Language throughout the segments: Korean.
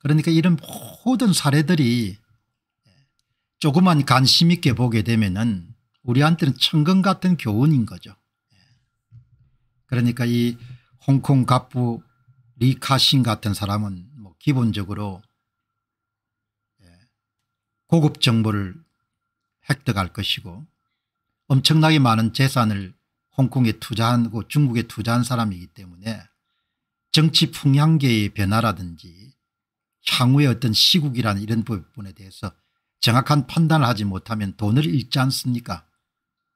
그러니까 이런 모든 사례들이 조금만 관심 있게 보게 되면은 우리한테는 천금 같은 교훈인 거죠. 그러니까 이 홍콩 갑부 리카신 같은 사람은 뭐 기본적으로 고급 정보를 획득할 것이고 엄청나게 많은 재산을 홍콩에 투자하고 중국에 투자한 사람이기 때문에 정치 풍향계의 변화라든지 향후의 어떤 시국이라 이런 부분에 대해서 정확한 판단을 하지 못하면 돈을 잃지 않습니까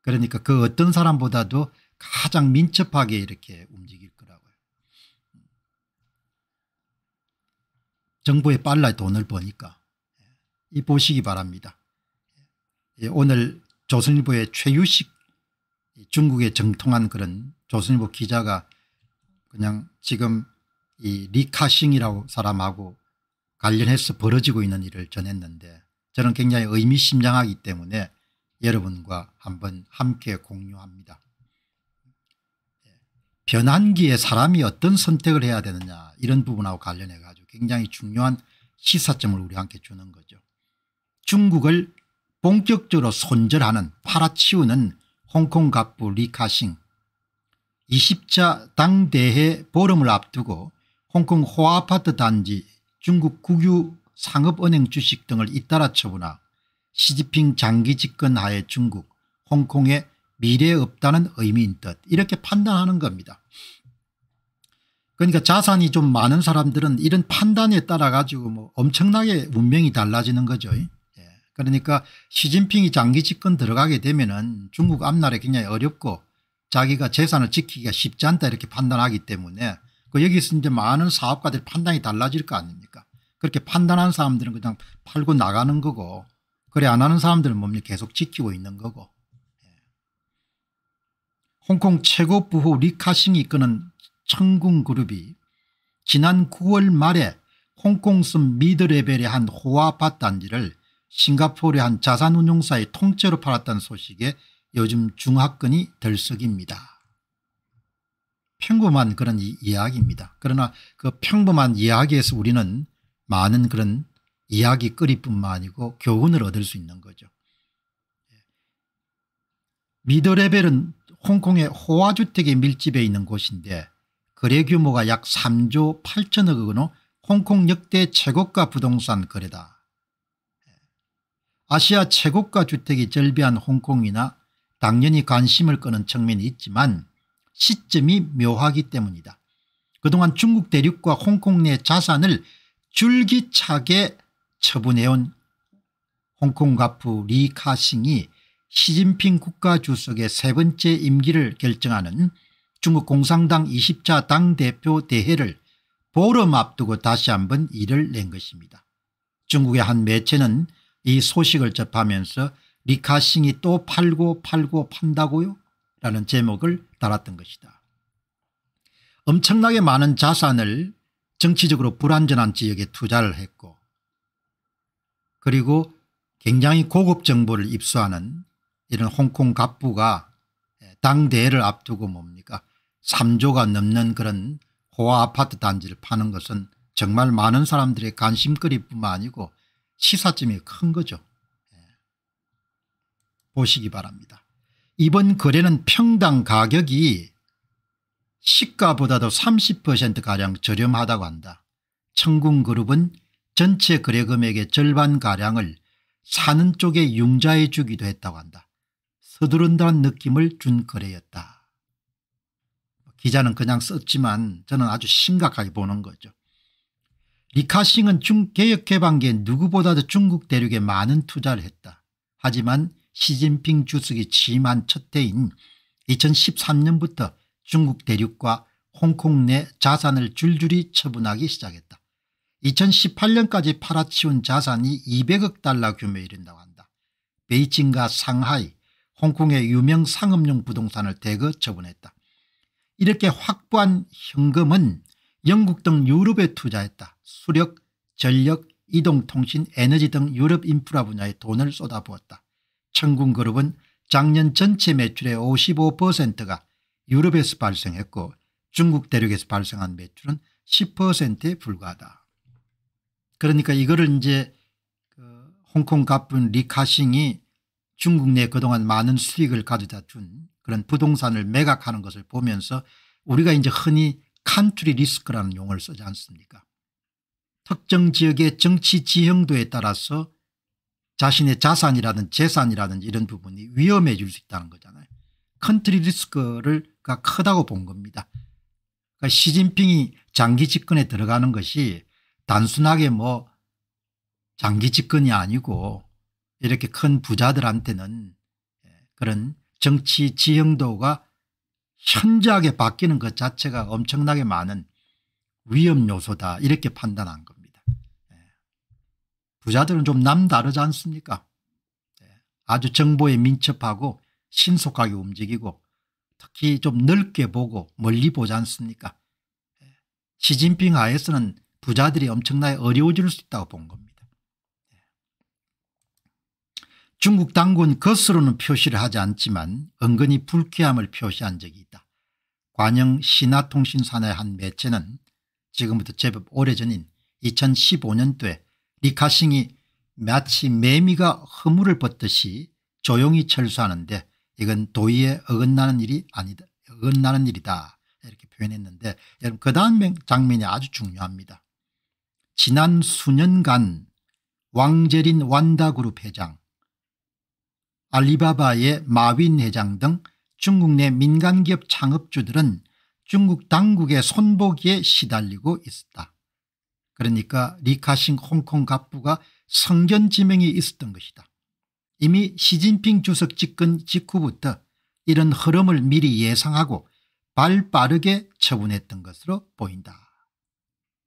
그러니까 그 어떤 사람보다도 가장 민첩하게 이렇게 움직일 거라고요. 정부의 빨라 돈을 버니까 예, 이 보시기 바랍니다. 예, 오늘 조선일보의 최유식 중국의 정통한 그런 조선일보 기자가 그냥 지금 이 리카싱이라고 사람하고 관련해서 벌어지고 있는 일을 전했는데 저는 굉장히 의미심장하기 때문에 여러분과 한번 함께 공유합니다. 변환기에 사람이 어떤 선택을 해야 되느냐 이런 부분하고 관련해 가지고 굉장히 중요한 시사점을 우리한테 주는 거죠. 중국을 본격적으로 손절하는 팔아치우는 홍콩 갑부 리카싱 20차 당대회 보름을 앞두고 홍콩 호아파트 단지 중국 국유 상업은행 주식 등을 잇따라 처분하 시지핑 장기 집권 하에 중국 홍콩에 미래 없다는 의미인 듯 이렇게 판단하는 겁니다. 그러니까 자산이 좀 많은 사람들은 이런 판단에 따라 가지고 뭐 엄청나게 운명이 달라지는 거죠. 예. 그러니까 시진핑이 장기 집권 들어가게 되면은 중국 앞날에 굉장히 어렵고 자기가 재산을 지키기가 쉽지 않다 이렇게 판단하기 때문에 그 여기서 이제 많은 사업가들이 판단이 달라질 거 아닙니까 그렇게 판단한 사람들은 그냥 팔고 나가는 거고 그래 안 하는 사람들은 뭡니까 계속 지키고 있는 거고 예. 홍콩 최고 부호 리카싱이 이끄는 청궁그룹이 지난 9월 말에 홍콩섬 미드레벨의 한 호화 아단지를 싱가포르의 한 자산운용사에 통째로 팔았다는 소식에 요즘 중화권이 들썩입니다. 평범한 그런 이야기입니다. 그러나 그 평범한 이야기에서 우리는 많은 그런 이야기거리뿐만 아니고 교훈을 얻을 수 있는 거죠. 예. 미더레벨은 홍콩의 호화주택의 밀집에 있는 곳인데 거래 규모가 약 3조 8천억 원으로 홍콩 역대 최고가 부동산 거래다. 예. 아시아 최고가 주택이 절비한 홍콩이나 당연히 관심을 끄는 측면이 있지만 시점이 묘하기 때문이다. 그동안 중국 대륙과 홍콩 내 자산을 줄기차게 처분해온 홍콩 가프 리 카싱이 시진핑 국가주석의 세 번째 임기를 결정하는 중국 공산당 20차 당대표 대회를 보름 앞두고 다시 한번 일을 낸 것입니다. 중국의 한 매체는 이 소식을 접하면서 리카싱이 또 팔고 팔고 판다고요? 라는 제목을 따랐던 것이다. 엄청나게 많은 자산을 정치적으로 불안전한 지역에 투자를 했고 그리고 굉장히 고급 정보를 입수하는 이런 홍콩 갑부가 당대회를 앞두고 뭡니까 3조가 넘는 그런 호화 아파트 단지를 파는 것은 정말 많은 사람들의 관심거리뿐만 아니고 시사점이 큰 거죠. 예. 보시기 바랍니다. 이번 거래는 평당 가격이 시가보다도 30%가량 저렴하다고 한다. 청궁그룹은 전체 거래금액의 절반가량을 사는 쪽에 융자해 주기도 했다고 한다. 서두른다는 느낌을 준 거래였다. 기자는 그냥 썼지만 저는 아주 심각하게 보는 거죠. 리카싱은 중 개혁개방기에 누구보다도 중국 대륙에 많은 투자를 했다. 하지만 시진핑 주석이 취임한 첫 해인 2013년부터 중국 대륙과 홍콩 내 자산을 줄줄이 처분하기 시작했다. 2018년까지 팔아치운 자산이 200억 달러 규모에 이른다고 한다. 베이징과 상하이, 홍콩의 유명 상업용 부동산을 대거 처분했다. 이렇게 확보한 현금은 영국 등 유럽에 투자했다. 수력, 전력, 이동통신, 에너지 등 유럽 인프라 분야에 돈을 쏟아부었다. 천궁그룹은 작년 전체 매출의 55%가 유럽에서 발생했고 중국 대륙에서 발생한 매출은 10%에 불과하다. 그러니까 이거를 이제 그 홍콩 가쁜 리카싱이 중국 내 그동안 많은 수익을 가져다 준 그런 부동산을 매각하는 것을 보면서 우리가 이제 흔히 칸트리 리스크라는 용어를 쓰지 않습니까 특정 지역의 정치 지형도에 따라서 자신의 자산이라든 재산이라든 이런 부분이 위험해질 수 있다는 거잖아요. 컨트리 리스크가 크다고 본 겁니다. 그러니까 시진핑이 장기 집권에 들어가는 것이 단순하게 뭐 장기 집권이 아니고 이렇게 큰 부자들한테는 예, 그런 정치 지형도가 현저하게 바뀌는 것 자체가 엄청나게 많은 위험 요소다 이렇게 판단한 겁니다. 부자들은 좀 남다르지 않습니까? 네. 아주 정보에 민첩하고 신속하게 움직이고 특히 좀 넓게 보고 멀리 보지 않습니까? 네. 시진핑 하에서는 부자들이 엄청나게 어려워질 수 있다고 본 겁니다. 네. 중국 당국은 것으로는 표시를 하지 않지만 은근히 불쾌함을 표시한 적이 있다. 관영 신화통신산의 한 매체는 지금부터 제법 오래전인 2015년도에 이 가싱이 마치 매미가 허물을 벗듯이 조용히 철수하는데 이건 도의에 어긋나는 일이 아니다. 어긋나는 일이다. 이렇게 표현했는데 여러분 그 다음 장면이 아주 중요합니다. 지난 수년간 왕재린 완다그룹 회장 알리바바의 마윈 회장 등 중국 내 민간기업 창업주들은 중국 당국의 손보기에 시달리고 있었다. 그러니까 리카싱 홍콩 갑부가 성전지명이 있었던 것이다. 이미 시진핑 주석 집권 직후부터 이런 흐름을 미리 예상하고 발 빠르게 처분했던 것으로 보인다.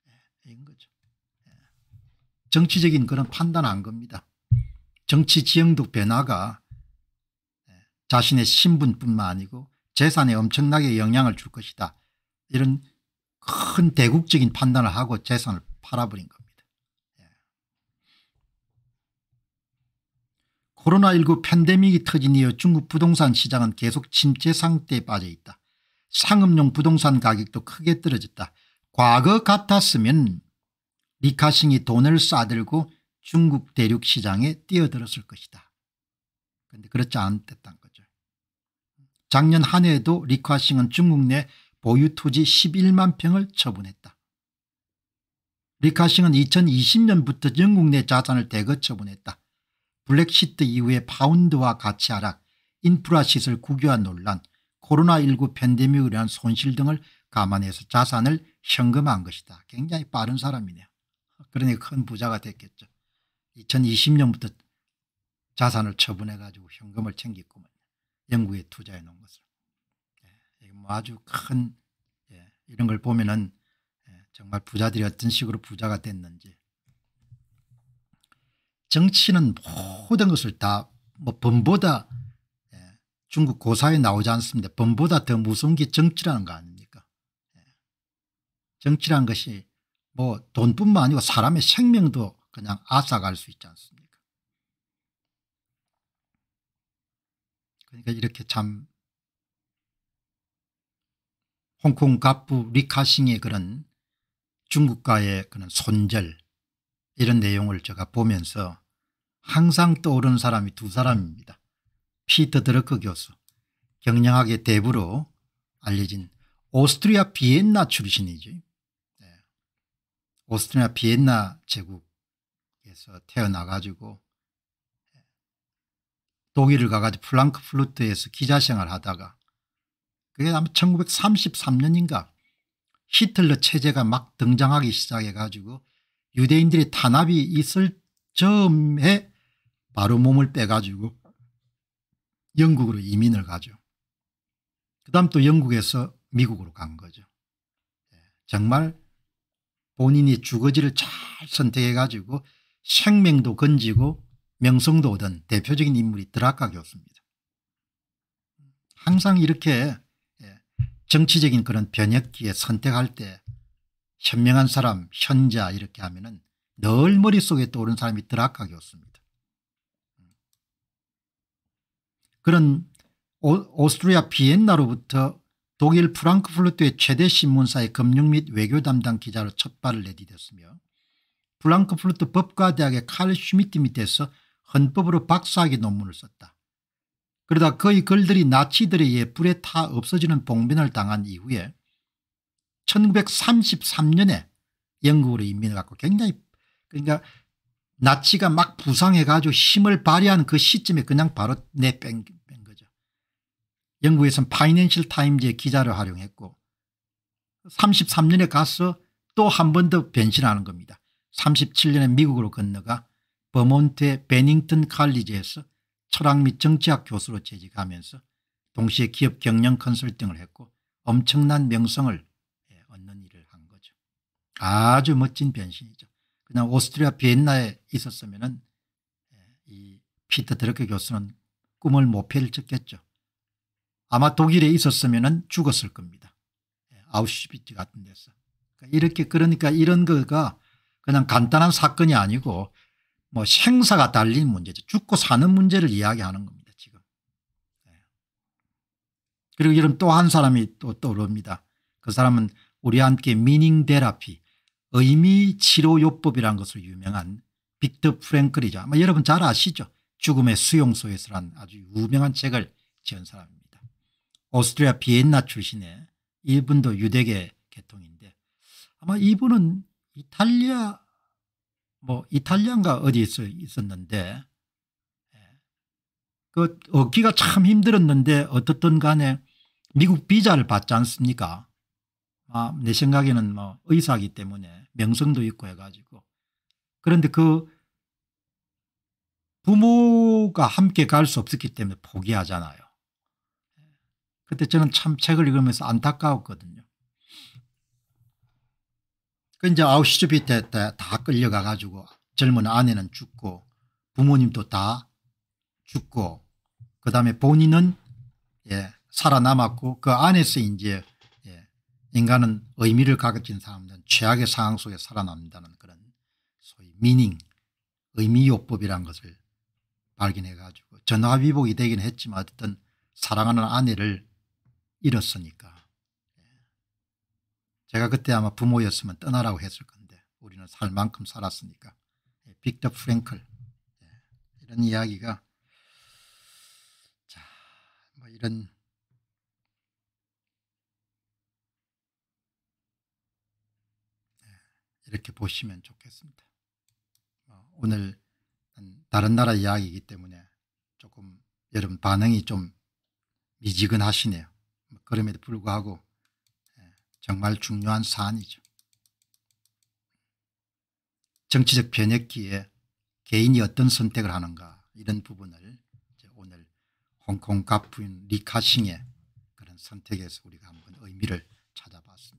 예, 예. 정치적인 그런 판단한 겁니다. 정치 지형도 변화가 예, 자신의 신분뿐만 아니고 재산에 엄청나게 영향을 줄 것이다. 이런 큰 대국적인 판단을 하고 재산을 팔아버린 겁니다. 예. 코로나19 팬데믹이 터진 이어 중국 부동산 시장은 계속 침체 상태에 빠져 있다. 상업용 부동산 가격도 크게 떨어졌다. 과거 같았으면 리카싱이 돈을 싸들고 중국 대륙 시장에 뛰어들었을 것이다. 그런데 그렇지 않았다는 거죠. 작년 한 해에도 리카싱은 중국 내 보유 토지 11만 평을 처분했다. 리카싱은 2020년부터 영국 내 자산을 대거 처분했다. 블랙시트 이후의 파운드와 가치 하락, 인프라 시설 국유화 논란, 코로나19 팬데믹으로 인한 손실 등을 감안해서 자산을 현금화한 것이다. 굉장히 빠른 사람이네요. 그러니 큰 부자가 됐겠죠. 2020년부터 자산을 처분해가지고 현금을 챙겼구 영국에 투자해 놓은 것을. 예, 뭐 아주 큰 예, 이런 걸 보면은 정말 부자들이 어떤 식으로 부자가 됐는지 정치는 모든 것을 다뭐 범보다 예, 중국 고사에 나오지 않습니다. 범보다 더 무서운 게 정치라는 거 아닙니까? 예. 정치란 것이 뭐 돈뿐만 아니고 사람의 생명도 그냥 앗아갈 수 있지 않습니까? 그러니까 이렇게 참 홍콩 갑부 리카싱의 그런 중국과의 그런 손절 이런 내용을 제가 보면서 항상 떠오르는 사람이 두 사람입니다. 피터 드러크 교수 경영학의 대부로 알려진 오스트리아 비엔나 출신이죠. 네. 오스트리아 비엔나 제국에서 태어나가지고 네. 독일을 가가지고 플랑크푸르트에서 기자생활 하다가 그게 아마 1933년인가 히틀러 체제가 막 등장하기 시작해 가지고 유대인들이 탄압이 있을 점에 바로 몸을 빼가지고 영국으로 이민을 가죠. 그 다음 또 영국에서 미국으로 간 거죠. 예, 정말 본인이 주거지를 잘 선택해 가지고 생명도 건지고 명성도 얻은 대표적인 인물이 드라카 교수입니다. 항상 이렇게 정치적인 그런 변혁기에 선택할 때 현명한 사람 현자 이렇게 하면 은늘 머릿속에 떠오른 사람이 드라카 교수입니다. 그런 오, 스트리아 비엔나로부터 독일 프랑크푸르트의 최대 신문사의 금융 및 외교 담당 기자로 첫 발을 내디뎠으며 프랑크푸르트 법과대학의 칼 슈미트 밑에서 헌법으로 박사학위 논문을 썼다. 그러다 거의 글들이 나치들에 예, 의해 불에 타 없어지는 봉변을 당한 이후에 1933년에 영국으로 인민을 갖고 굉장히 그러니까 나치가 막 부상해가지고 힘을 발휘한 그 시점에 그냥 바로 내뺀 거죠. 영국에서는 파이낸셜 타임즈의 기자를 활용했고 33년에 가서 또 한 번 더 변신하는 겁니다. 37년에 미국으로 건너가 버몬트의 베닝턴 칼리지에서 철학 및 정치학 교수로 재직하면서 동시에 기업 경영 컨설팅을 했고 엄청난 명성을 예, 얻는 일을 한 거죠. 아주 멋진 변신이죠. 그냥 오스트리아 비엔나에 있었으면 예, 이 피터 드러크 교수는 꿈을 못 펼쳤겠죠. 아마 독일에 있었으면 죽었을 겁니다. 예, 아우슈비츠 같은 데서. 그러니까 이렇게 그러니까 이런 거가 그냥 간단한 사건이 아니고 뭐 생사가 달린 문제죠. 죽고 사는 문제를 이야기하는 겁니다. 지금. 네. 그리고 이런 또한 사람이 또 떠오릅니다. 그 사람은 우리 함께 미닝 데라피 의미치료요법이라는 것을 유명한 빅터 프랭클이죠. 아마 여러분 잘 아시죠. 죽음의 수용소에서란 아주 유명한 책을 지은 사람입니다. 오스트리아 비엔나 출신의 이분도 유대계 계통인데 아마 이분은 이탈리아 뭐 이탈리안가 어디서 있었는데 예. 그 얻기가 참 힘들었는데 어떻든 간에 미국 비자를 받지 않습니까 아, 내 생각에는 뭐 의사기 때문에 명성도 있고 해가지고 그런데 그 부모가 함께 갈 수 없었기 때문에 포기하잖아요. 그때 저는 참 책을 읽으면서 안타까웠거든요. 그 이제 아우슈비트 때다 끌려가 가지고 젊은 아내는 죽고 부모님도 다 죽고 그 다음에 본인은 예, 살아남았고 그 안에서 이제 예, 인간은 의미를 가르친 사람들은 최악의 상황 속에 살아남는다는 그런 소위 미닝 의미요법이란 것을 발견해 가지고 전화위복이 되긴 했지만 어쨌든 사랑하는 아내를 잃었으니까 제가 그때 아마 부모였으면 떠나라고 했을 건데 우리는 살 만큼 살았으니까 예, 빅터 프랭클 예, 이런 이야기가 자, 뭐 이런 예, 이렇게 보시면 좋겠습니다. 어, 오늘 다른 나라 이야기이기 때문에 조금 여러분 반응이 좀 미지근하시네요. 뭐 그럼에도 불구하고 정말 중요한 사안이죠. 정치적 변혁기에 개인이 어떤 선택을 하는가 이런 부분을 오늘 홍콩 가부인 리카싱의 그런 선택에서 우리가 한번 의미를 찾아봤습니다.